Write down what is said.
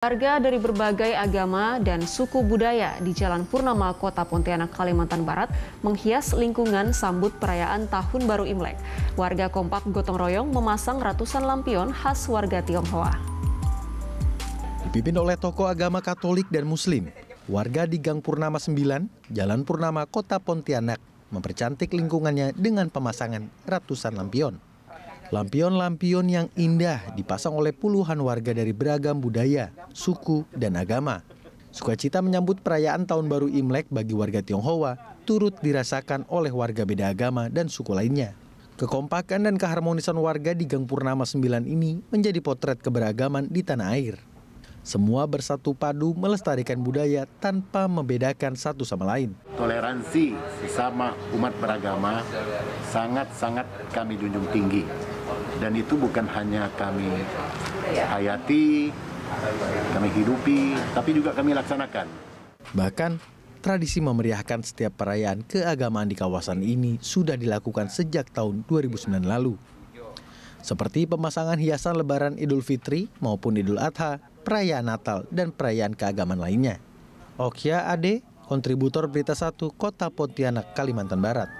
Warga dari berbagai agama dan suku budaya di Jalan Purnama Kota Pontianak, Kalimantan Barat menghias lingkungan sambut perayaan Tahun Baru Imlek. Warga kompak gotong royong memasang ratusan lampion khas warga Tionghoa. Dipimpin oleh tokoh agama Katolik dan Muslim, warga di Gang Purnama 9, Jalan Purnama Kota Pontianak mempercantik lingkungannya dengan pemasangan ratusan lampion. Lampion-lampion yang indah dipasang oleh puluhan warga dari beragam budaya, suku, dan agama. Sukacita menyambut perayaan Tahun Baru Imlek bagi warga Tionghoa turut dirasakan oleh warga beda agama dan suku lainnya. Kekompakan dan keharmonisan warga di Gang Purnama 9 ini menjadi potret keberagaman di tanah air. Semua bersatu padu melestarikan budaya tanpa membedakan satu sama lain. Toleransi sesama umat beragama sangat-sangat kami junjung tinggi. Dan itu bukan hanya kami hayati, kami hidupi, tapi juga kami laksanakan. Bahkan, tradisi memeriahkan setiap perayaan keagamaan di kawasan ini sudah dilakukan sejak tahun 2009 lalu. Seperti pemasangan hiasan lebaran Idul Fitri maupun Idul Adha, perayaan Natal, dan perayaan keagamaan lainnya. Okia Ade, kontributor Berita Satu Kota Pontianak, Kalimantan Barat.